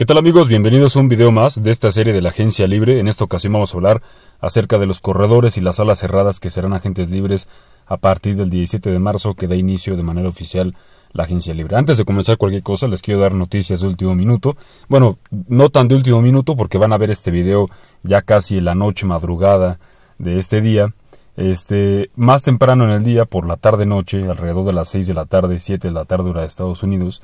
¿Qué tal amigos? Bienvenidos a un video más de esta serie de la agencia libre. En esta ocasión vamos a hablar acerca de los corredores y las salas cerradas que serán agentes libres a partir del 17 de marzo que da inicio de manera oficial la agencia libre. Antes de comenzar cualquier cosa les quiero dar noticias de último minuto. Bueno, no tan de último minuto porque van a ver este video ya casi en la noche madrugada de este día. Este, más temprano en el día, por la tarde noche, alrededor de las 6 de la tarde, 7 de la tarde hora de Estados Unidos.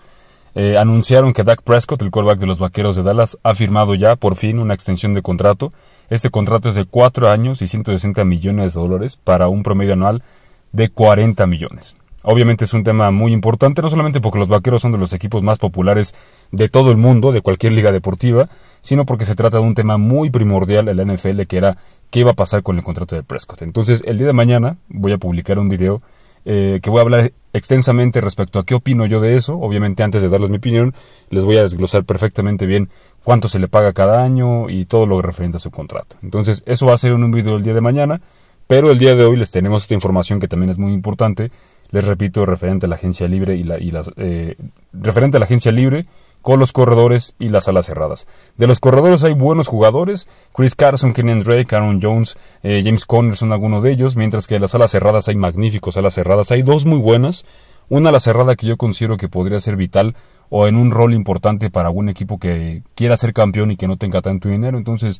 Eh, anunciaron que Dak Prescott, el quarterback de los Vaqueros de Dallas, ha firmado ya por fin una extensión de contrato. Este contrato es de 4 años y 160 millones de dólares para un promedio anual de 40 millones. Obviamente es un tema muy importante, no solamente porque los Vaqueros son de los equipos más populares de todo el mundo, de cualquier liga deportiva, sino porque se trata de un tema muy primordial en la NFL, que era qué iba a pasar con el contrato de Prescott. Entonces, el día de mañana voy a publicar un video eh, que voy a hablar extensamente respecto a qué opino yo de eso. Obviamente antes de darles mi opinión, les voy a desglosar perfectamente bien cuánto se le paga cada año y todo lo referente a su contrato. Entonces, eso va a ser en un video el día de mañana, pero el día de hoy les tenemos esta información que también es muy importante. Les repito, referente a la agencia libre y, la, y las, eh, referente a la agencia libre con los corredores y las alas cerradas. De los corredores hay buenos jugadores, Chris Carson, Kenyon Drake, Aaron Jones, eh, James Conner son algunos de ellos, mientras que de las alas cerradas hay magníficos alas cerradas, hay dos muy buenas, una ala cerrada que yo considero que podría ser vital o en un rol importante para algún equipo que quiera ser campeón y que no tenga tanto dinero, entonces...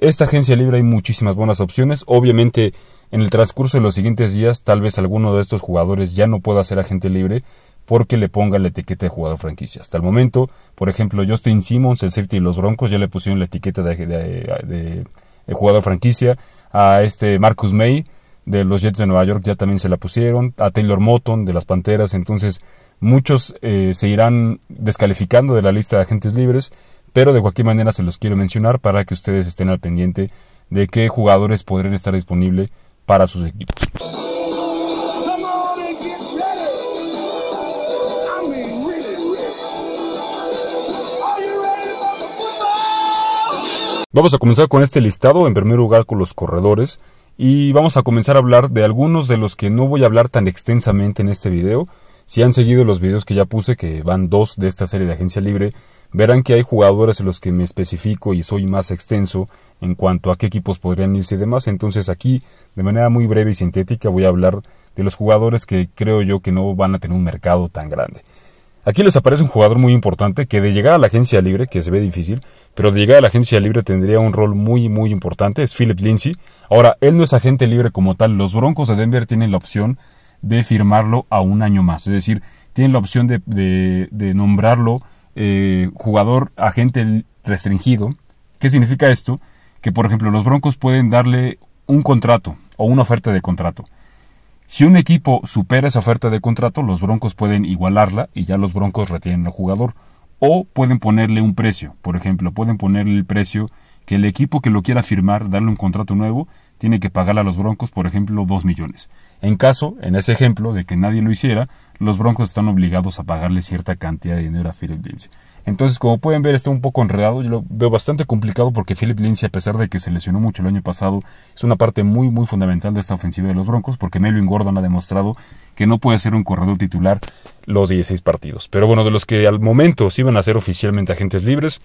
Esta agencia libre hay muchísimas buenas opciones. Obviamente, en el transcurso de los siguientes días, tal vez alguno de estos jugadores ya no pueda ser agente libre, porque le pongan la etiqueta de jugador franquicia. Hasta el momento, por ejemplo, Justin Simmons, el safety de los Broncos, ya le pusieron la etiqueta de, jugador franquicia. A este Marcus May de los Jets de Nueva York ya también se la pusieron. A Taylor Moton de las Panteras. Entonces, muchos eh, se irán descalificando de la lista de agentes libres, pero de cualquier manera se los quiero mencionar para que ustedes estén al pendiente de qué jugadores podrían estar disponibles para sus equipos. Vamos a comenzar con este listado, en primer lugar con los corredores, y vamos a comenzar a hablar de algunos de los que no voy a hablar tan extensamente en este video. Si han seguido los videos que ya puse, que van dos de esta serie de agencia libre, verán que hay jugadores en los que me especifico y soy más extenso en cuanto a qué equipos podrían irse y demás. Entonces aquí, de manera muy breve y sintética, voy a hablar de los jugadores que creo yo que no van a tener un mercado tan grande. Aquí les aparece un jugador muy importante que de llegar a la agencia libre, que se ve difícil, pero de llegar a la agencia libre tendría un rol muy, muy importante, es Philip Lindsay. Ahora, él no es agente libre como tal, los Broncos de Denver tienen la opción de firmarlo a un año más, es decir, tienen la opción de, nombrarlo eh, jugador agente restringido. ¿Qué significa esto? Que, por ejemplo, los Broncos pueden darle un contrato o una oferta de contrato. Si un equipo supera esa oferta de contrato, los Broncos pueden igualarla y ya los Broncos retienen al jugador o pueden ponerle un precio. Por ejemplo, pueden ponerle el precio que el equipo que lo quiera firmar, darle un contrato nuevo, tiene que pagar a los Broncos, por ejemplo, 2 millones. En caso, en ese ejemplo, de que nadie lo hiciera, los Broncos están obligados a pagarle cierta cantidad de dinero a Fidel entonces, como pueden ver, está un poco enredado. Yo lo veo bastante complicado porque Philip Lindsay, a pesar de que se lesionó mucho el año pasado, es una parte muy, muy fundamental de esta ofensiva de los Broncos porque Melvin Gordon ha demostrado que no puede ser un corredor titular los 16 partidos. Pero bueno, de los que al momento sí iban a ser oficialmente agentes libres,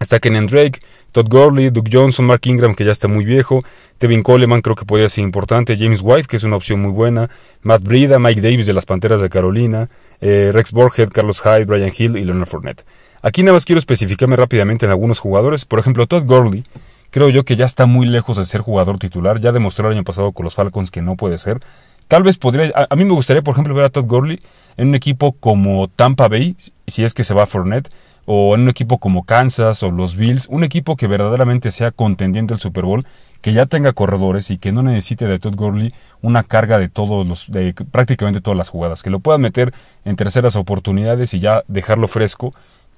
Está Kenan Drake, Todd Gurley, Duke Johnson, Mark Ingram, que ya está muy viejo, Tevin Coleman, creo que podría ser importante, James White, que es una opción muy buena, Matt Brida, Mike Davis de las Panteras de Carolina, eh, Rex Burkhead, Carlos Hyde, Brian Hill y Leonard Fournette. Aquí nada más quiero especificarme rápidamente en algunos jugadores. Por ejemplo, Todd Gurley, creo yo que ya está muy lejos de ser jugador titular. Ya demostró el año pasado con los Falcons que no puede ser. Tal vez podría. A, mí me gustaría, por ejemplo, ver a Todd Gurley en un equipo como Tampa Bay, si es que se va a Fournette, o en un equipo como Kansas o los Bills, un equipo que verdaderamente sea contendiente al Super Bowl, que ya tenga corredores y que no necesite de Todd Gurley una carga de todos los, de prácticamente todas las jugadas, que lo puedan meter en terceras oportunidades y ya dejarlo fresco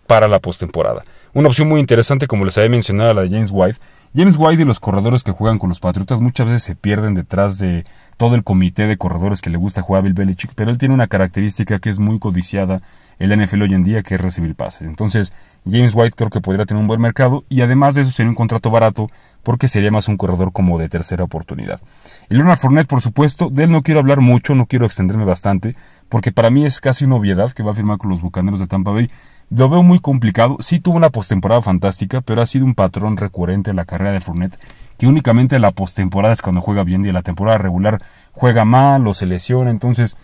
para la postemporada. Una opción muy interesante, como les había mencionado, la de James White. James White y los corredores que juegan con los Patriotas muchas veces se pierden detrás de todo el comité de corredores que le gusta jugar a Bill Belichick, pero él tiene una característica que es muy codiciada en la NFL hoy en día, que es recibir pases. Entonces, James White creo que podría tener un buen mercado y además de eso sería un contrato barato porque sería más un corredor como de tercera oportunidad. el Leonard Fournette, por supuesto, de él no quiero hablar mucho, no quiero extenderme bastante, porque para mí es casi una obviedad que va a firmar con los Bucaneros de Tampa Bay lo veo muy complicado. Sí tuvo una postemporada fantástica, pero ha sido un patrón recurrente en la carrera de Fournette, que únicamente la postemporada es cuando juega bien y en la temporada regular juega mal o se lesiona. Entonces,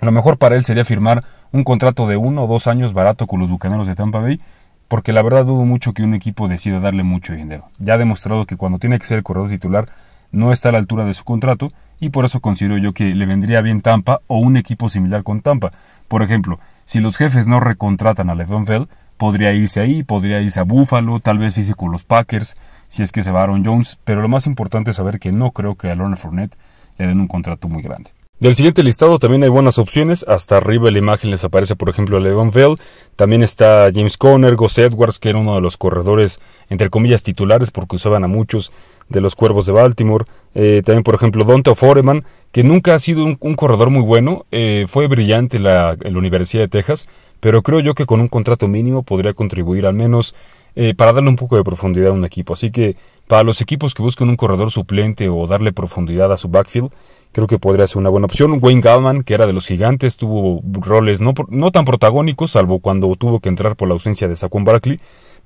lo mejor para él sería firmar un contrato de uno o dos años barato con los Bucaneros de Tampa Bay, porque la verdad dudo mucho que un equipo decida darle mucho dinero. Ya ha demostrado que cuando tiene que ser el corredor titular no está a la altura de su contrato y por eso considero yo que le vendría bien Tampa o un equipo similar con Tampa. Por ejemplo, si los jefes no recontratan a Bell, podría irse ahí, podría irse a Buffalo, tal vez irse con los Packers, si es que se va Aaron Jones, pero lo más importante es saber que no creo que a Leonard Fournette le den un contrato muy grande. Del siguiente listado también hay buenas opciones. Hasta arriba en la imagen les aparece, por ejemplo, Levon Bell. También está James Conner, Gus Edwards, que era uno de los corredores, entre comillas, titulares, porque usaban a muchos de los Cuervos de Baltimore. Eh, también, por ejemplo, Dante Foreman, que nunca ha sido un, corredor muy bueno. Eh, fue brillante la, en la Universidad de Texas, pero creo yo que con un contrato mínimo podría contribuir al menos eh, para darle un poco de profundidad a un equipo. Así que para los equipos que buscan un corredor suplente o darle profundidad a su backfield, creo que podría ser una buena opción. Wayne Gallman, que era de los gigantes, tuvo roles no, no tan protagónicos, salvo cuando tuvo que entrar por la ausencia de Saquon Barkley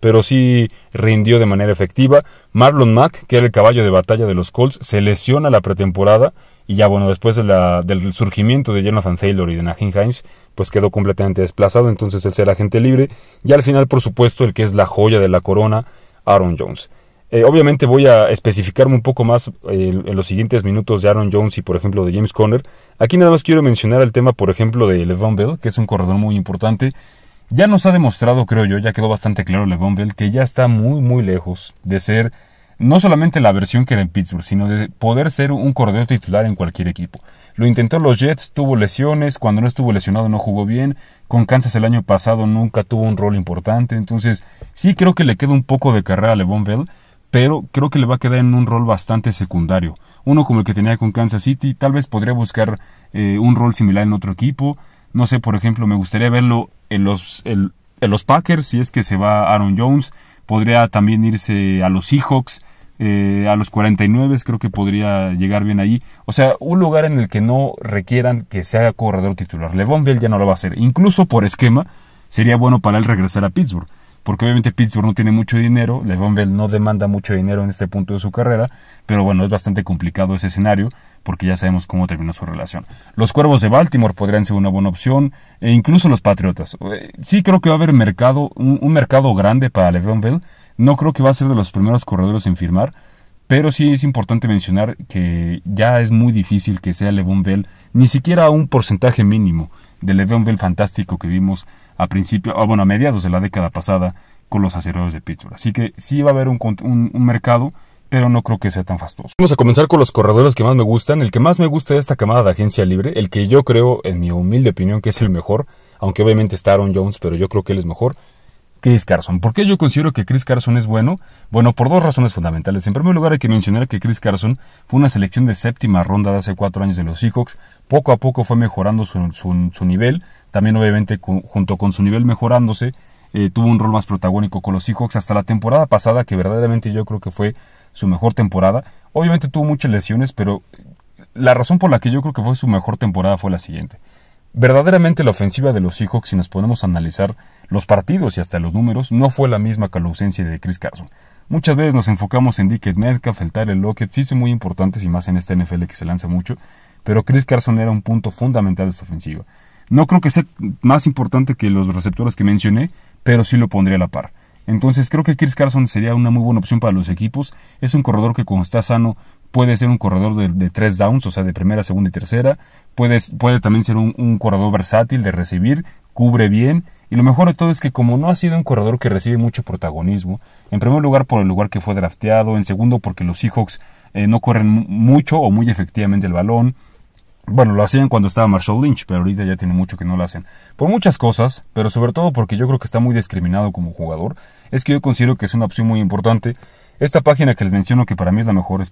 pero sí rindió de manera efectiva. Marlon Mack, que era el caballo de batalla de los Colts, se lesiona la pretemporada y ya bueno, después del surgimiento de Jonathan Taylor y de Najin Hines, pues quedó completamente desplazado, entonces él será agente libre. Y al final, por supuesto, el que es la joya de la corona, Aaron Jones. Eh, obviamente voy a especificarme un poco más eh, en los siguientes minutos de Aaron Jones y por ejemplo de James Conner. Aquí nada más quiero mencionar el tema por ejemplo de Levon Bell, que es un corredor muy importante ya nos ha demostrado, creo yo, ya quedó bastante claro Bell, que ya está muy, muy lejos de ser no solamente la versión que era en Pittsburgh, sino de poder ser un corredor titular en cualquier equipo. Lo intentó los Jets, tuvo lesiones, cuando no estuvo lesionado no jugó bien, con Kansas el año pasado nunca tuvo un rol importante, entonces sí creo que le queda un poco de carrera a Bell, pero creo que le va a quedar en un rol bastante secundario. Uno como el que tenía con Kansas City, tal vez podría buscar eh, un rol similar en otro equipo, no sé, por ejemplo, me gustaría verlo en los, en los Packers, si es que se va Aaron Jones. Podría también irse a los Seahawks, eh, a los 49, creo que podría llegar bien ahí. O sea, un lugar en el que no requieran que se haga corredor titular. Levonville ya no lo va a hacer. Incluso por esquema, sería bueno para él regresar a Pittsburgh porque obviamente Pittsburgh no tiene mucho dinero, Levon Bell no demanda mucho dinero en este punto de su carrera, pero bueno, es bastante complicado ese escenario porque ya sabemos cómo terminó su relación. Los Cuervos de Baltimore podrían ser una buena opción, e incluso los Patriotas. Eh, sí creo que va a haber mercado, un, mercado grande para Levon Bell, no creo que va a ser de los primeros corredores en firmar, pero sí es importante mencionar que ya es muy difícil que sea Levon Bell ni siquiera un porcentaje mínimo de Levon Bell fantástico que vimos a principio, ah, bueno, a mediados de la década pasada con los acereros de Pittsburgh. Así que sí va a haber un, un, mercado pero no creo que sea tan fastoso. Vamos a comenzar con los corredores que más me gustan. El que más me gusta de esta camada de agencia libre, el que yo creo, en mi humilde opinión, que es el mejor, aunque obviamente está Aaron Jones, pero yo creo que él es mejor, Chris Carson. ¿Por qué yo considero que Chris Carson es bueno? Bueno, por dos razones fundamentales. En primer lugar, hay que mencionar que Chris Carson fue una selección de séptima ronda de hace cuatro años de los Seahawks. Poco a poco fue mejorando su, nivel. También, obviamente, junto con su nivel mejorándose, eh, tuvo un rol más protagónico con los Seahawks hasta la temporada pasada, que verdaderamente yo creo que fue su mejor temporada. Obviamente tuvo muchas lesiones, pero la razón por la que yo creo que fue su mejor temporada fue la siguiente. Verdaderamente la ofensiva de los Seahawks, si nos ponemos a analizar los partidos y hasta los números, no fue la misma que la ausencia de Chris Carson. Muchas veces nos enfocamos en Dickett Metcalf, el Tyler Lockett, sí son muy importantes y más en esta NFL que se lanza mucho, pero Chris Carson era un punto fundamental de su ofensiva. No creo que sea más importante que los receptores que mencioné, pero sí lo pondría a la par. Entonces creo que Chris Carson sería una muy buena opción para los equipos. Es un corredor que cuando está sano puede ser un corredor de, de, tres downs, o sea, de primera, segunda y tercera puede, también ser un, corredor versátil de recibir, cubre bien y lo mejor de todo es que como no ha sido un corredor que recibe mucho protagonismo, en primer lugar por el lugar que fue drafteado, en segundo porque los Seahawks eh, no corren mucho o muy efectivamente el balón. Bueno, lo hacían cuando estaba Marshall Lynch, pero ahorita ya tiene mucho que no lo hacen. Por muchas cosas, pero sobre todo porque yo creo que está muy discriminado como jugador, es que yo considero que es una opción muy importante. Esta página que les menciono que para mí es la mejor es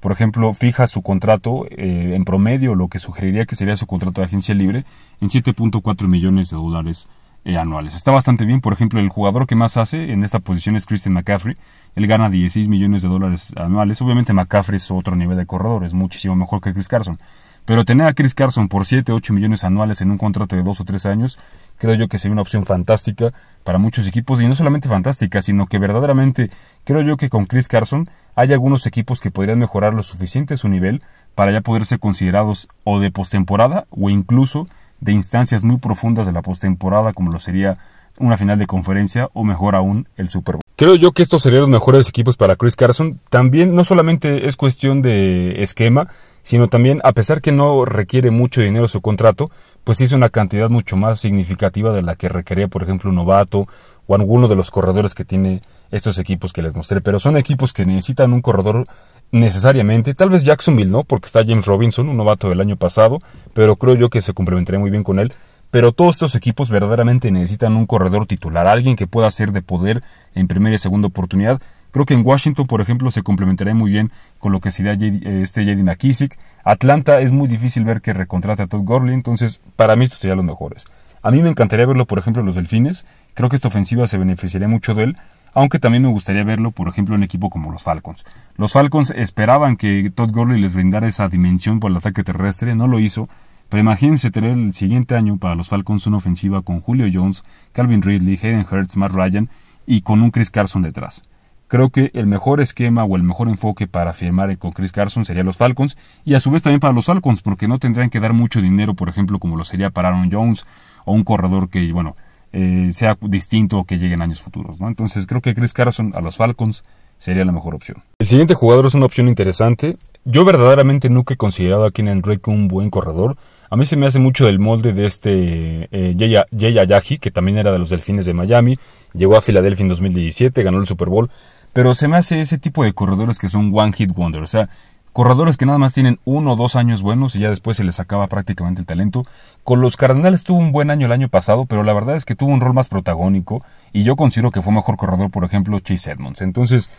por ejemplo, fija su contrato eh, en promedio, lo que sugeriría que sería su contrato de agencia libre, en 7.4 millones de dólares eh, anuales. Está bastante bien, por ejemplo, el jugador que más hace en esta posición es Christian McCaffrey, él gana 16 millones de dólares anuales, obviamente McCaffrey es otro nivel de corredor, es muchísimo mejor que Chris Carson. Pero tener a Chris Carson por 7, 8 millones anuales en un contrato de 2 o 3 años, creo yo que sería una opción fantástica para muchos equipos. Y no solamente fantástica, sino que verdaderamente creo yo que con Chris Carson hay algunos equipos que podrían mejorar lo suficiente su nivel para ya poder ser considerados o de postemporada o incluso de instancias muy profundas de la postemporada como lo sería una final de conferencia o mejor aún el Super Bowl. Creo yo que estos serían los mejores equipos para Chris Carson. También no solamente es cuestión de esquema, sino también a pesar que no requiere mucho dinero su contrato, pues hizo una cantidad mucho más significativa de la que requería por ejemplo un novato o alguno de los corredores que tiene estos equipos que les mostré, pero son equipos que necesitan un corredor necesariamente, tal vez Jacksonville no, porque está James Robinson, un novato del año pasado, pero creo yo que se complementaría muy bien con él, pero todos estos equipos verdaderamente necesitan un corredor titular, alguien que pueda ser de poder en primera y segunda oportunidad. Creo que en Washington, por ejemplo, se complementaría muy bien con lo que sería eh, este J.D. Atlanta es muy difícil ver que recontrate a Todd Gurley, entonces para mí estos serían los mejores. A mí me encantaría verlo, por ejemplo, en los Delfines. Creo que esta ofensiva se beneficiaría mucho de él aunque también me gustaría verlo, por ejemplo, en un equipo como los Falcons. Los Falcons esperaban que Todd Gurley les brindara esa dimensión por el ataque terrestre, no lo hizo. Pero imagínense tener el siguiente año para los Falcons una ofensiva con Julio Jones, Calvin Ridley, Hayden Hurts, Matt Ryan y con un Chris Carson detrás. Creo que el mejor esquema o el mejor enfoque para firmar con Chris Carson sería los Falcons y a su vez también para los Falcons porque no tendrían que dar mucho dinero, por ejemplo, como lo sería para Aaron Jones o un corredor que, bueno, eh, sea distinto o que llegue en años futuros. ¿no? Entonces creo que Chris Carson a los Falcons sería la mejor opción. El siguiente jugador es una opción interesante. Yo verdaderamente nunca he considerado a quien Drake un buen corredor. A mí se me hace mucho del molde de este eh, Jay, Ayahi, que también era de los Delfines de Miami. Llegó a Filadelfia en 2017, ganó el Super Bowl. Pero se me hace ese tipo de corredores que son one hit wonder. O sea, Corredores que nada más tienen uno o dos años buenos y ya después se les acaba prácticamente el talento. Con los Cardenales tuvo un buen año el año pasado, pero la verdad es que tuvo un rol más protagónico y yo considero que fue mejor corredor, por ejemplo, Chase Edmonds. Entonces,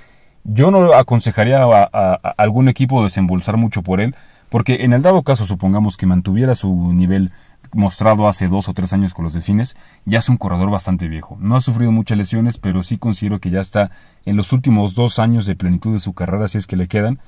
yo no aconsejaría a, algún equipo desembolsar mucho por él, porque en el dado caso, supongamos que mantuviera su nivel mostrado hace dos o tres años con los delfines, ya es un corredor bastante viejo. No ha sufrido muchas lesiones, pero sí considero que ya está en los últimos dos años de plenitud de su carrera, si es que le quedan,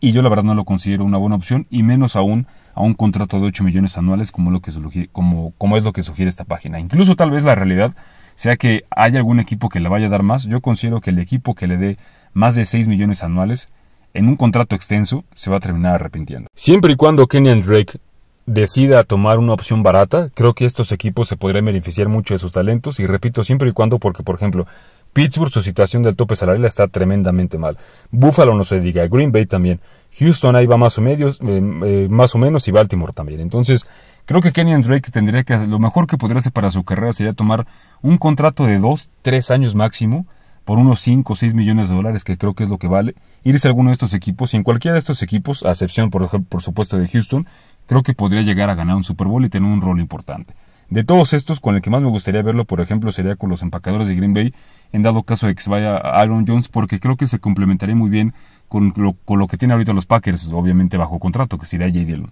y yo la verdad no lo considero una buena opción y menos aún a un contrato de 8 millones anuales como, lo que como, es lo que sugiere esta página. Incluso tal vez la realidad sea que hay algún equipo que le vaya a dar más. Yo considero que el equipo que le dé más de 6 millones anuales en un contrato extenso se va a terminar arrepintiendo. Siempre y cuando Kenyan Drake decida tomar una opción barata, creo que estos equipos se podrían beneficiar mucho de sus talentos y repito, siempre y cuando porque por ejemplo Pittsburgh, su situación del tope salarial está tremendamente mal. Buffalo no se diga, Green Bay también. Houston ahí va más o, medios, eh, eh, más o menos y Baltimore también. Entonces, creo que Kenyon Drake tendría que hacer, lo mejor que podría hacer para su carrera sería tomar un contrato de 2, 3 años máximo por unos 5 o 6 millones de dólares, que creo que es lo que vale, irse a alguno de estos equipos y en cualquiera de estos equipos, a excepción por, por supuesto de Houston, creo que podría llegar a ganar un Super Bowl y tener un rol importante. De todos estos, con el que más me gustaría verlo, por ejemplo, sería con los empacadores de Green Bay, en dado caso de que se vaya Aaron Jones, porque creo que se complementaría muy bien con lo, con lo que tiene ahorita los Packers, obviamente bajo contrato, que sería J.D.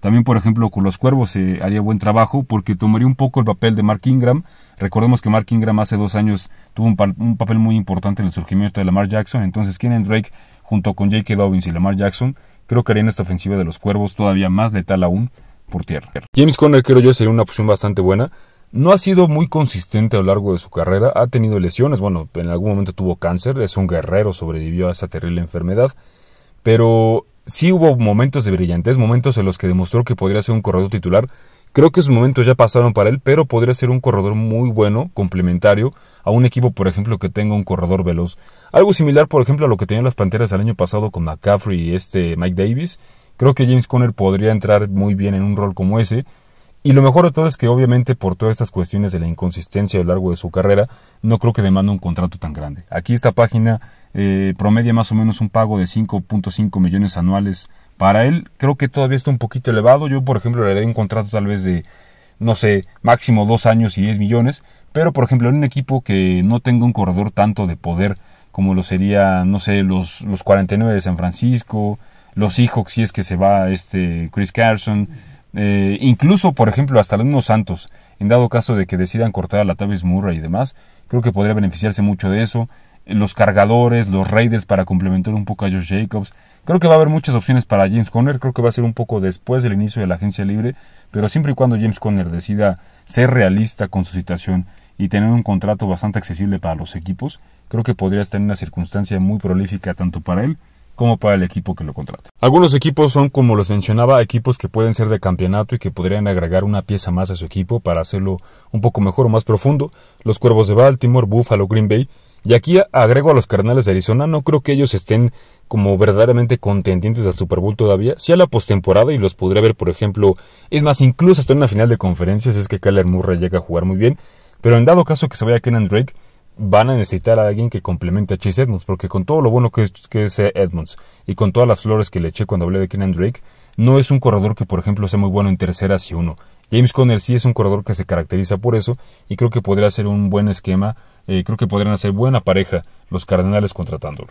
También, por ejemplo, con los Cuervos se haría buen trabajo porque tomaría un poco el papel de Mark Ingram. Recordemos que Mark Ingram hace dos años tuvo un, papel muy importante en el surgimiento de Lamar Jackson. Entonces, Kenan Drake, junto con J.K. Dobbins y Lamar Jackson, creo que harían esta ofensiva de los Cuervos todavía más letal aún por tierra. James Conner creo yo sería una opción bastante buena. No ha sido muy consistente a lo largo de su carrera, ha tenido lesiones, bueno, en algún momento tuvo cáncer, es un guerrero, sobrevivió a esa terrible enfermedad, pero sí hubo momentos de brillantez, momentos en los que demostró que podría ser un corredor titular. Creo que esos momentos ya pasaron para él, pero podría ser un corredor muy bueno, complementario a un equipo, por ejemplo, que tenga un corredor veloz. Algo similar, por ejemplo, a lo que tenían las Panteras el año pasado con McCaffrey y este Mike Davis. Creo que James Conner podría entrar muy bien en un rol como ese y lo mejor de todo es que obviamente por todas estas cuestiones de la inconsistencia a lo largo de su carrera, no creo que demanda un contrato tan grande. Aquí esta página eh, promedia más o menos un pago de 5.5 millones anuales. Para él creo que todavía está un poquito elevado. Yo, por ejemplo, le haré un contrato tal vez de, no sé, máximo dos años y 10 millones. Pero, por ejemplo, en un equipo que no tenga un corredor tanto de poder como lo sería, no sé, los, los 49 de San Francisco, los Seahawks si es que se va este Chris Carson eh, incluso, por ejemplo, hasta los Santos, en dado caso de que decidan cortar a la Tavis Murray y demás, creo que podría beneficiarse mucho de eso. Los cargadores, los Raiders para complementar un poco a Josh Jacobs. Creo que va a haber muchas opciones para James Conner. Creo que va a ser un poco después del inicio de la agencia libre. Pero siempre y cuando James Conner decida ser realista con su situación y tener un contrato bastante accesible para los equipos, creo que podría estar en una circunstancia muy prolífica tanto para él como para el equipo que lo contrata. Algunos equipos son, como los mencionaba, equipos que pueden ser de campeonato y que podrían agregar una pieza más a su equipo para hacerlo un poco mejor o más profundo. Los Cuervos de Baltimore, Buffalo, Green Bay. Y aquí agrego a los carnales de Arizona, no creo que ellos estén como verdaderamente contendientes al Super Bowl todavía, Si a la postemporada y los podría ver, por ejemplo, es más, incluso hasta en la final de conferencias es que Keller Murray llega a jugar muy bien, pero en dado caso que se vaya Kenan Drake, van a necesitar a alguien que complemente a Chase Edmonds, porque con todo lo bueno que es, que es eh, Edmonds y con todas las flores que le eché cuando hablé de Kenan Drake, no es un corredor que, por ejemplo, sea muy bueno en tercera si uno. James Conner sí es un corredor que se caracteriza por eso y creo que podría ser un buen esquema, eh, creo que podrían hacer buena pareja los Cardenales contratándolo.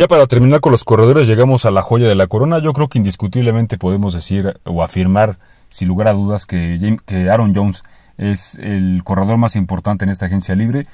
Ya para terminar con los corredores llegamos a la joya de la corona, yo creo que indiscutiblemente podemos decir o afirmar sin lugar a dudas que, que Aaron Jones es el corredor más importante en esta agencia libre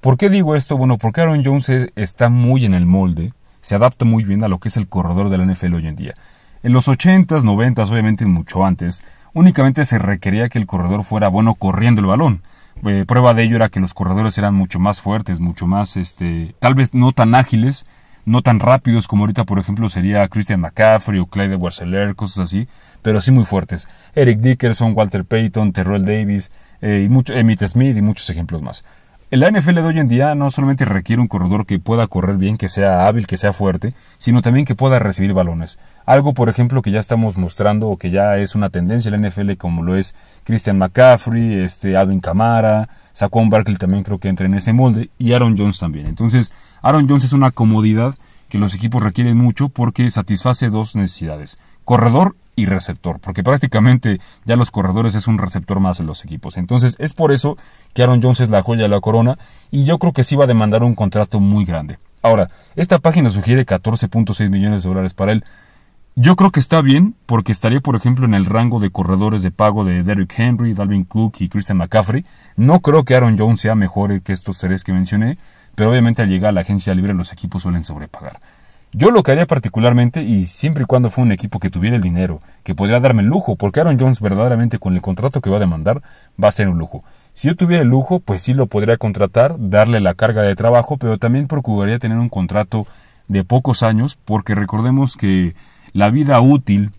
¿Por qué digo esto? Bueno, porque Aaron Jones está muy en el molde, se adapta muy bien a lo que es el corredor de la NFL hoy en día. En los 80s, 90 obviamente mucho antes, únicamente se requería que el corredor fuera bueno corriendo el balón. Eh, prueba de ello era que los corredores eran mucho más fuertes, mucho más, este, tal vez no tan ágiles, no tan rápidos como ahorita, por ejemplo, sería Christian McCaffrey o Clyde Warseler, cosas así, pero sí muy fuertes. Eric Dickerson, Walter Payton, Terrell Davis, eh, y Emmitt Smith y muchos ejemplos más. El NFL de hoy en día no solamente requiere un corredor que pueda correr bien, que sea hábil, que sea fuerte, sino también que pueda recibir balones. Algo, por ejemplo, que ya estamos mostrando o que ya es una tendencia en la NFL, como lo es Christian McCaffrey, este, Alvin Camara, Saquon Barkley también creo que entra en ese molde, y Aaron Jones también. Entonces, Aaron Jones es una comodidad que los equipos requieren mucho porque satisface dos necesidades, corredor y receptor, porque prácticamente ya los corredores es un receptor más en los equipos. Entonces es por eso que Aaron Jones es la joya de la corona y yo creo que sí va a demandar un contrato muy grande. Ahora, esta página sugiere 14.6 millones de dólares para él. Yo creo que está bien porque estaría, por ejemplo, en el rango de corredores de pago de Derrick Henry, Dalvin Cook y Christian McCaffrey. No creo que Aaron Jones sea mejor que estos tres que mencioné, pero obviamente al llegar a la agencia libre los equipos suelen sobrepagar. Yo lo que haría particularmente, y siempre y cuando fue un equipo que tuviera el dinero, que podría darme el lujo, porque Aaron Jones verdaderamente con el contrato que va a demandar va a ser un lujo. Si yo tuviera el lujo, pues sí lo podría contratar, darle la carga de trabajo, pero también procuraría tener un contrato de pocos años, porque recordemos que la vida útil,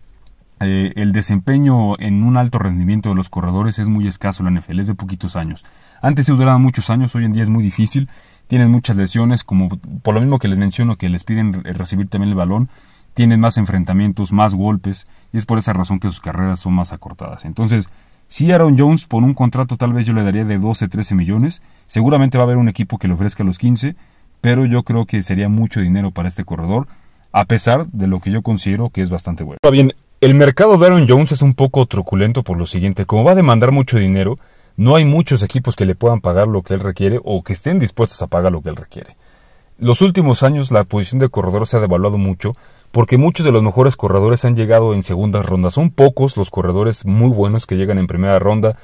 eh, el desempeño en un alto rendimiento de los corredores es muy escaso la NFL, es de poquitos años. Antes se duraba muchos años, hoy en día es muy difícil tienen muchas lesiones, como por lo mismo que les menciono que les piden recibir también el balón, tienen más enfrentamientos, más golpes, y es por esa razón que sus carreras son más acortadas. Entonces, si Aaron Jones por un contrato tal vez yo le daría de 12, 13 millones, seguramente va a haber un equipo que le ofrezca los 15, pero yo creo que sería mucho dinero para este corredor, a pesar de lo que yo considero que es bastante bueno. Ahora bien, el mercado de Aaron Jones es un poco truculento por lo siguiente, como va a demandar mucho dinero, no hay muchos equipos que le puedan pagar lo que él requiere o que estén dispuestos a pagar lo que él requiere. Los últimos años la posición de corredor se ha devaluado mucho porque muchos de los mejores corredores han llegado en segundas rondas. Son pocos los corredores muy buenos que llegan en primera ronda.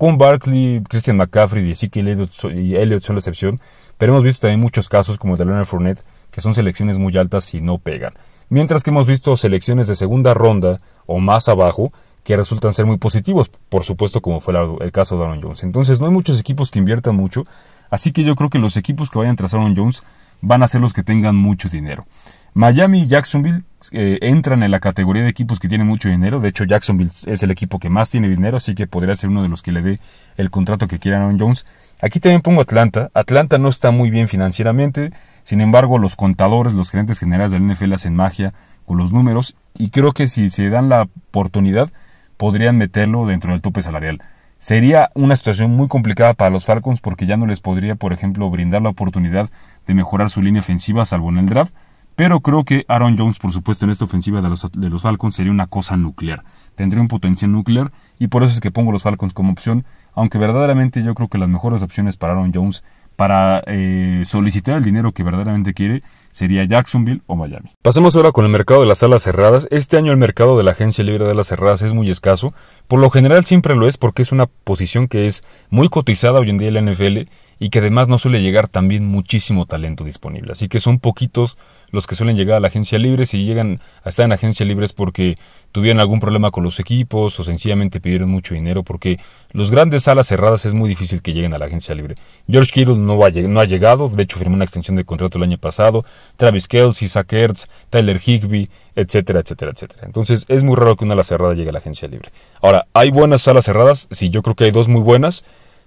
un Barkley, Christian McCaffrey y Ezekiel y Elliott son la excepción, pero hemos visto también muchos casos como el de Leonard Fournette que son selecciones muy altas y no pegan. Mientras que hemos visto selecciones de segunda ronda o más abajo que resultan ser muy positivos, por supuesto como fue el caso de Aaron Jones. Entonces no hay muchos equipos que inviertan mucho, así que yo creo que los equipos que vayan tras Aaron Jones van a ser los que tengan mucho dinero. Miami y Jacksonville eh, entran en la categoría de equipos que tienen mucho dinero. De hecho, Jacksonville es el equipo que más tiene dinero, así que podría ser uno de los que le dé el contrato que quiera Aaron Jones. Aquí también pongo Atlanta. Atlanta no está muy bien financieramente. Sin embargo, los contadores, los gerentes generales del NFL hacen magia con los números. Y creo que si se dan la oportunidad, podrían meterlo dentro del tope salarial. Sería una situación muy complicada para los Falcons porque ya no les podría, por ejemplo, brindar la oportunidad de mejorar su línea ofensiva salvo en el draft. Pero creo que Aaron Jones, por supuesto, en esta ofensiva de los, Falcons sería una cosa nuclear. Tendría un potencial nuclear y por eso es que pongo los Falcons como opción. Aunque verdaderamente yo creo que las mejores opciones para Aaron Jones para eh, solicitar el dinero que verdaderamente quiere sería Jacksonville o Miami. Pasemos ahora con el mercado de las salas cerradas. Este año el mercado de la agencia libre de las cerradas es muy escaso. Por lo general siempre lo es porque es una posición que es muy cotizada hoy en día en la NFL y que además no suele llegar también muchísimo talento disponible. Así que son poquitos los que suelen llegar a la agencia libre. Si llegan a estar en agencia libre es porque tuvieron algún problema con los equipos o sencillamente pidieron mucho dinero porque los grandes salas cerradas es muy difícil que lleguen a la agencia libre. George Kittle no, va, no ha llegado, de hecho firmó una extensión de contrato el año pasado. Travis Kelsey, Zach Hertz, Tyler Higby, etcétera, etcétera, etcétera. Entonces es muy raro que una ala cerrada llegue a la agencia libre. Ahora, ¿hay buenas salas cerradas? Sí, yo creo que hay dos muy buenas.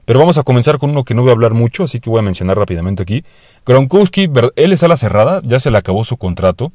Pero vamos a comenzar con uno que no voy a hablar mucho, así que voy a mencionar rápidamente aquí. Gronkowski, él es a la cerrada, ya se le acabó su contrato.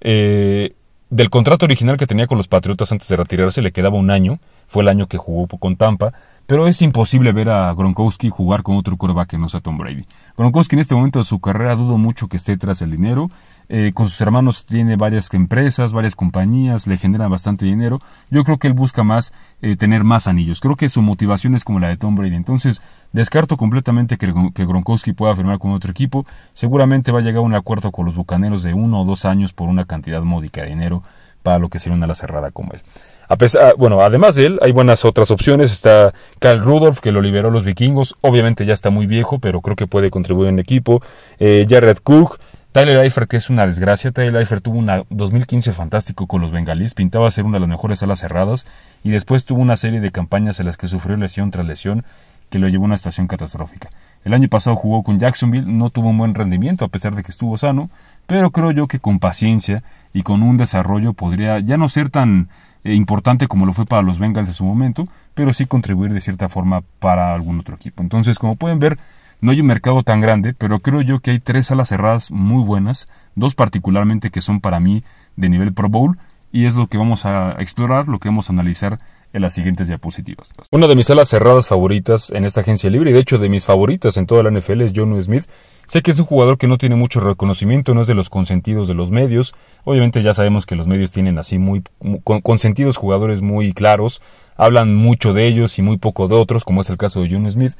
Eh, del contrato original que tenía con los Patriotas antes de retirarse le quedaba un año, fue el año que jugó con Tampa, pero es imposible ver a Gronkowski jugar con otro coreback que no sea Tom Brady. Gronkowski en este momento de su carrera dudo mucho que esté tras el dinero, eh, con sus hermanos tiene varias empresas, varias compañías, le generan bastante dinero. Yo creo que él busca más eh, tener más anillos. Creo que su motivación es como la de Tom Brady. Entonces, descarto completamente que, Gronkowski pueda firmar con otro equipo. Seguramente va a llegar a un acuerdo con los bucaneros de uno o dos años por una cantidad módica de dinero para lo que sería una ala cerrada como él. A pesar, ah, bueno, además de él, hay buenas otras opciones. Está Carl Rudolph, que lo liberó los vikingos. Obviamente ya está muy viejo, pero creo que puede contribuir en equipo. Eh, Jared Cook, Tyler Eifert, que es una desgracia, Tyler Eifert tuvo un 2015 fantástico con los bengalíes, pintaba ser una de las mejores alas cerradas y después tuvo una serie de campañas en las que sufrió lesión tras lesión que lo llevó a una situación catastrófica. El año pasado jugó con Jacksonville, no tuvo un buen rendimiento a pesar de que estuvo sano, pero creo yo que con paciencia y con un desarrollo podría ya no ser tan eh, importante como lo fue para los Bengals en su momento, pero sí contribuir de cierta forma para algún otro equipo. Entonces, como pueden ver, no hay un mercado tan grande, pero creo yo que hay tres salas cerradas muy buenas, dos particularmente que son para mí de nivel Pro Bowl, y es lo que vamos a explorar, lo que vamos a analizar en las siguientes diapositivas. Una de mis salas cerradas favoritas en esta agencia libre, y de hecho de mis favoritas en toda la NFL, es John Smith. Sé que es un jugador que no tiene mucho reconocimiento, no es de los consentidos de los medios. Obviamente ya sabemos que los medios tienen así muy, muy consentidos jugadores muy claros, hablan mucho de ellos y muy poco de otros, como es el caso de John Smith.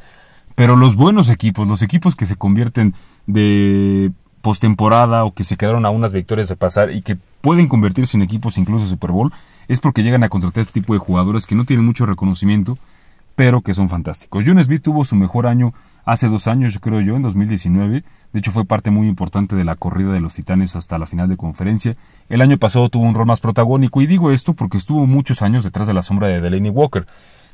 Pero los buenos equipos, los equipos que se convierten de postemporada o que se quedaron a unas victorias de pasar y que pueden convertirse en equipos incluso Super Bowl, es porque llegan a contratar este tipo de jugadores que no tienen mucho reconocimiento, pero que son fantásticos. Jonesby tuvo su mejor año hace dos años, yo creo yo, en 2019. De hecho, fue parte muy importante de la corrida de los Titanes hasta la final de conferencia. El año pasado tuvo un rol más protagónico, y digo esto porque estuvo muchos años detrás de la sombra de Delaney Walker.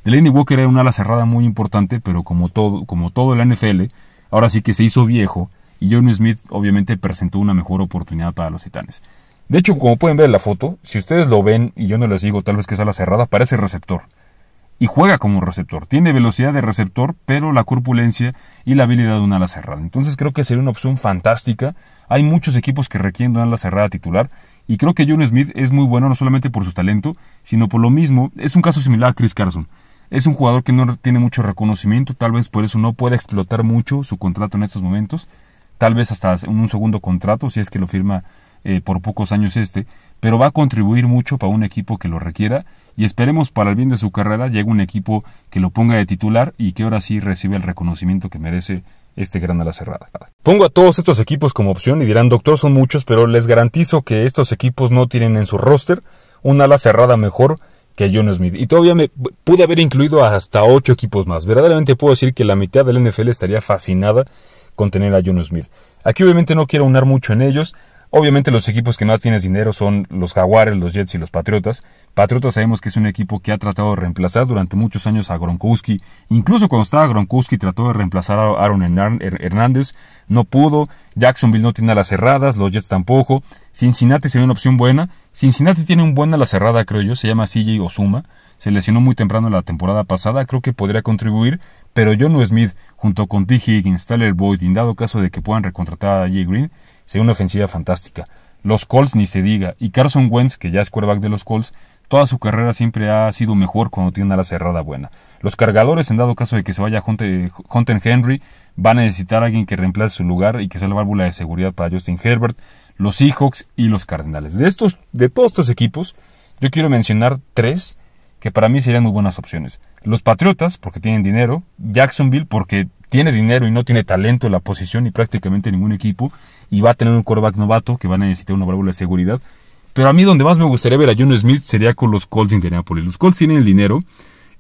Delaney Walker era una ala cerrada muy importante, pero como todo, como todo el NFL, ahora sí que se hizo viejo y John Smith obviamente presentó una mejor oportunidad para los Titanes. De hecho, como pueden ver en la foto, si ustedes lo ven y yo no les digo tal vez que es ala cerrada, parece receptor. Y juega como receptor, tiene velocidad de receptor, pero la corpulencia y la habilidad de una ala cerrada. Entonces creo que sería una opción fantástica. Hay muchos equipos que requieren una ala cerrada titular y creo que John Smith es muy bueno no solamente por su talento, sino por lo mismo, es un caso similar a Chris Carson. Es un jugador que no tiene mucho reconocimiento, tal vez por eso no pueda explotar mucho su contrato en estos momentos, tal vez hasta un segundo contrato, si es que lo firma eh, por pocos años este, pero va a contribuir mucho para un equipo que lo requiera y esperemos para el bien de su carrera llegue un equipo que lo ponga de titular y que ahora sí reciba el reconocimiento que merece este gran ala cerrada. Pongo a todos estos equipos como opción y dirán, doctor, son muchos, pero les garantizo que estos equipos no tienen en su roster un ala cerrada mejor que John Smith. Y todavía me pude haber incluido hasta ocho equipos más. Verdaderamente puedo decir que la mitad del NFL estaría fascinada con tener a John Smith. Aquí obviamente no quiero unar mucho en ellos. Obviamente los equipos que más tienen dinero son los Jaguares, los Jets y los Patriotas. Patriotas sabemos que es un equipo que ha tratado de reemplazar durante muchos años a Gronkowski. Incluso cuando estaba Gronkowski trató de reemplazar a Aaron Hernández. No pudo. Jacksonville no tiene las cerradas. Los Jets tampoco. Cincinnati sería una opción buena Cincinnati tiene un buen a la cerrada, creo yo, se llama CJ Ozuma, Se lesionó muy temprano la temporada pasada, creo que podría contribuir, pero John Smith, junto con T. Higgins, Tyler Boyd, en dado caso de que puedan recontratar a Jay Green, sería una ofensiva fantástica. Los Colts ni se diga, y Carson Wentz, que ya es quarterback de los Colts, toda su carrera siempre ha sido mejor cuando tiene una la cerrada buena. Los cargadores, en dado caso de que se vaya Hunter, Henry, van a necesitar a alguien que reemplace su lugar y que sea la válvula de seguridad para Justin Herbert los Seahawks y los cardenales De, estos, de todos estos equipos, yo quiero mencionar tres que para mí serían muy buenas opciones. Los Patriotas, porque tienen dinero, Jacksonville, porque tiene dinero y no tiene talento en la posición y prácticamente ningún equipo, y va a tener un quarterback novato que van a necesitar una válvula de seguridad. Pero a mí donde más me gustaría ver a Juno Smith sería con los Colts de Indianapolis. Los Colts tienen el dinero.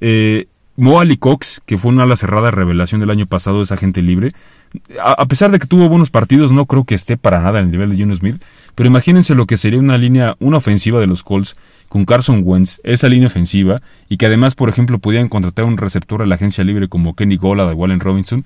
Eh, Moali Cox, que fue una ala cerrada revelación del año pasado, esa gente libre a pesar de que tuvo buenos partidos, no creo que esté para nada en el nivel de Junior Smith. Pero imagínense lo que sería una línea, una ofensiva de los Colts con Carson Wentz, esa línea ofensiva, y que además, por ejemplo, pudieran contratar un receptor a la agencia libre como Kenny Gola de Wallen Robinson.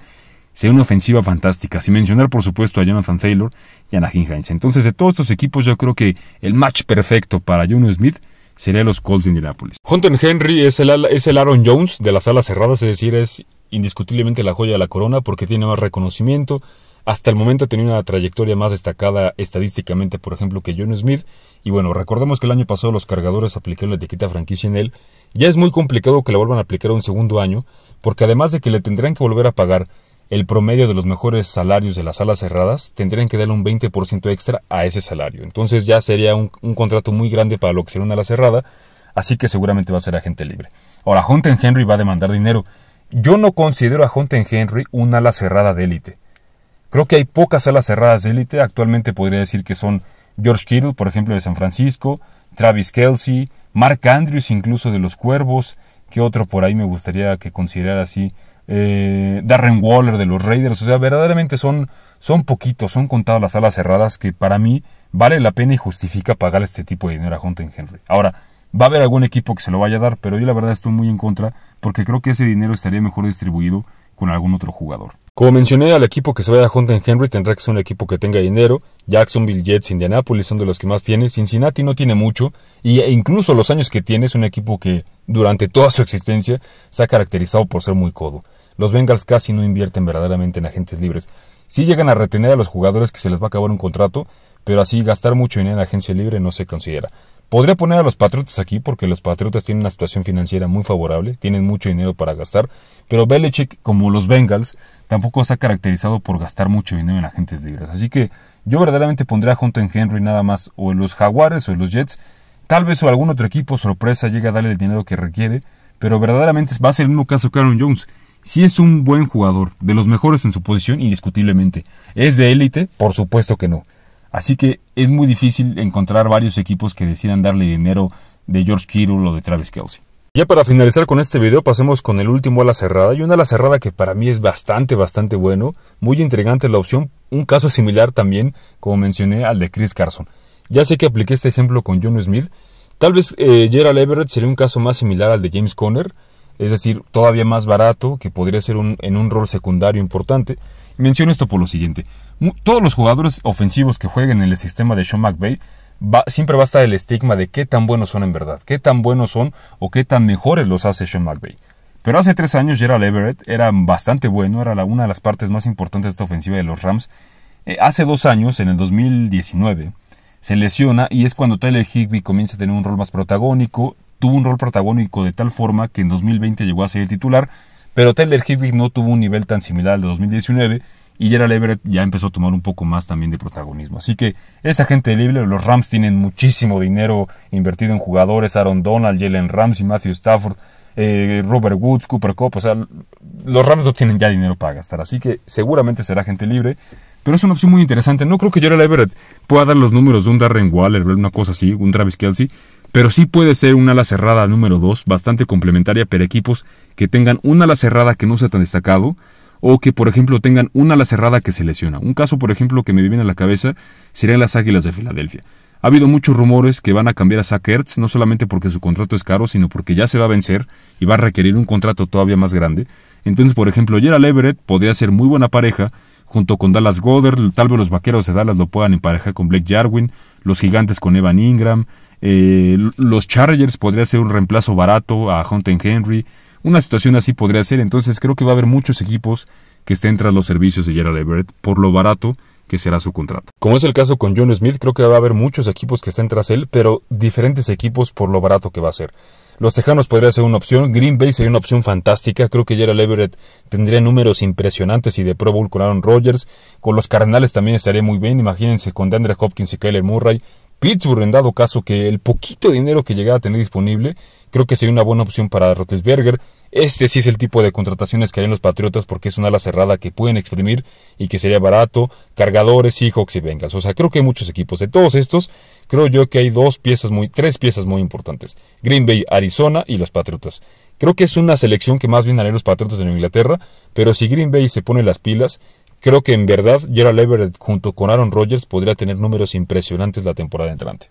Sería una ofensiva fantástica, sin mencionar por supuesto a Jonathan Taylor y a Najin Hines. Entonces, de todos estos equipos, yo creo que el match perfecto para Junior Smith serían los Colts de Indianapolis. Hunter Henry es el, es el Aaron Jones de las alas cerradas, es decir, es indiscutiblemente la joya de la corona porque tiene más reconocimiento. Hasta el momento ha tenido una trayectoria más destacada estadísticamente, por ejemplo, que John Smith. Y bueno, recordemos que el año pasado los cargadores aplicaron la etiqueta franquicia en él. Ya es muy complicado que la vuelvan a aplicar un segundo año, porque además de que le tendrán que volver a pagar el promedio de los mejores salarios de las alas cerradas, tendrían que darle un 20% extra a ese salario. Entonces ya sería un, contrato muy grande para lo que sería una ala cerrada, así que seguramente va a ser agente libre. Ahora, Hunter Henry va a demandar dinero. Yo no considero a Hunter Henry una ala cerrada de élite. Creo que hay pocas alas cerradas de élite. Actualmente podría decir que son George Kittle, por ejemplo, de San Francisco, Travis Kelsey, Mark Andrews incluso de los Cuervos, ¿Qué otro por ahí me gustaría que considerara así eh, Darren Waller de los Raiders. O sea, verdaderamente son, son poquitos, son contadas las alas cerradas que para mí vale la pena y justifica pagar este tipo de dinero a Hunter Henry. Ahora, va a haber algún equipo que se lo vaya a dar, pero yo la verdad estoy muy en contra porque creo que ese dinero estaría mejor distribuido con algún otro jugador. Como mencioné, al equipo que se vaya a Hunter Henry tendrá que ser un equipo que tenga dinero. Jacksonville Jets, Indianapolis son de los que más tiene. Cincinnati no tiene mucho. E incluso los años que tiene es un equipo que durante toda su existencia se ha caracterizado por ser muy codo. Los Bengals casi no invierten verdaderamente en agentes libres. Sí llegan a retener a los jugadores que se les va a acabar un contrato, pero así gastar mucho dinero en agencia libre no se considera. Podría poner a los Patriotas aquí porque los Patriotas tienen una situación financiera muy favorable, tienen mucho dinero para gastar, pero Belichick, como los Bengals, tampoco se ha caracterizado por gastar mucho dinero en agentes libres. Así que yo verdaderamente pondría junto en Henry nada más o en los Jaguares o en los Jets. Tal vez o algún otro equipo sorpresa llegue a darle el dinero que requiere, pero verdaderamente va a ser el mismo caso Aaron Jones. Si es un buen jugador, de los mejores en su posición, indiscutiblemente. ¿Es de élite? Por supuesto que no. Así que es muy difícil encontrar varios equipos que decidan darle dinero de George Kittle o de Travis Kelsey. Ya para finalizar con este video pasemos con el último ala cerrada y una ala cerrada que para mí es bastante bastante bueno, muy intrigante la opción, un caso similar también como mencioné al de Chris Carson. Ya sé que apliqué este ejemplo con John Smith, tal vez eh, Gerald Everett sería un caso más similar al de James Conner, es decir, todavía más barato, que podría ser en un rol secundario importante. Menciono esto por lo siguiente. Todos los jugadores ofensivos que jueguen en el sistema de Sean McVay siempre va a estar el estigma de qué tan buenos son en verdad, qué tan buenos son o qué tan mejores los hace Sean McVay. Pero hace tres años Gerald Everett era bastante bueno, era la, una de las partes más importantes de esta ofensiva de los Rams. Eh, hace dos años, en el 2019, se lesiona y es cuando Tyler Higbee comienza a tener un rol más protagónico, tuvo un rol protagónico de tal forma que en 2020 llegó a ser el titular, pero Taylor Hibbick no tuvo un nivel tan similar al de 2019 y Gerald Everett ya empezó a tomar un poco más también de protagonismo. Así que esa gente libre, los Rams tienen muchísimo dinero invertido en jugadores, Aaron Donald, Jalen Ramsey, Matthew Stafford, eh, Robert Woods, Cooper Cup, o sea, los Rams no tienen ya dinero para gastar, así que seguramente será gente libre. Pero es una opción muy interesante. No creo que Gerald Everett pueda dar los números de un Darren Waller, una cosa así, un Travis Kelsey, pero sí puede ser una ala cerrada número 2 bastante complementaria para equipos que tengan un ala cerrada que no sea tan destacado o que por ejemplo tengan un ala cerrada que se lesiona. Un caso por ejemplo que me viene a la cabeza serían las Águilas de Filadelfia. Ha habido muchos rumores que van a cambiar a Zach no solamente porque su contrato es caro, sino porque ya se va a vencer y va a requerir un contrato todavía más grande. Entonces, por ejemplo, Gerald Everett podría ser muy buena pareja junto con Dallas Goddard, tal vez los vaqueros de Dallas lo puedan emparejar con Blake Jarwin, los gigantes con Evan Ingram, eh, los Chargers podría ser un reemplazo barato a Hunt Henry. Una situación así podría ser. Entonces creo que va a haber muchos equipos que estén tras los servicios de Gerald Everett por lo barato que será su contrato. Como es el caso con John Smith, creo que va a haber muchos equipos que estén tras él, pero diferentes equipos por lo barato que va a ser. Los Tejanos podría ser una opción, Green Bay sería una opción fantástica, creo que Gerald Everett tendría números impresionantes y de prueba con Aaron Rodgers, con los Cardenales también estaría muy bien, imagínense con DeAndre Hopkins y Kyler Murray, Pittsburgh, en dado caso que el poquito dinero que llegara a tener disponible, creo que sería una buena opción para rotesberger Este sí es el tipo de contrataciones que harían los Patriotas porque es una ala cerrada que pueden exprimir y que sería barato. Cargadores, hijos, y vengas. O sea, creo que hay muchos equipos. De todos estos, creo yo que hay dos piezas muy, tres piezas muy importantes. Green Bay, Arizona y los Patriotas. Creo que es una selección que más bien harían los Patriotas en Inglaterra, pero si Green Bay se pone las pilas, Creo que en verdad Gerald Everett junto con Aaron Rodgers podría tener números impresionantes la temporada entrante.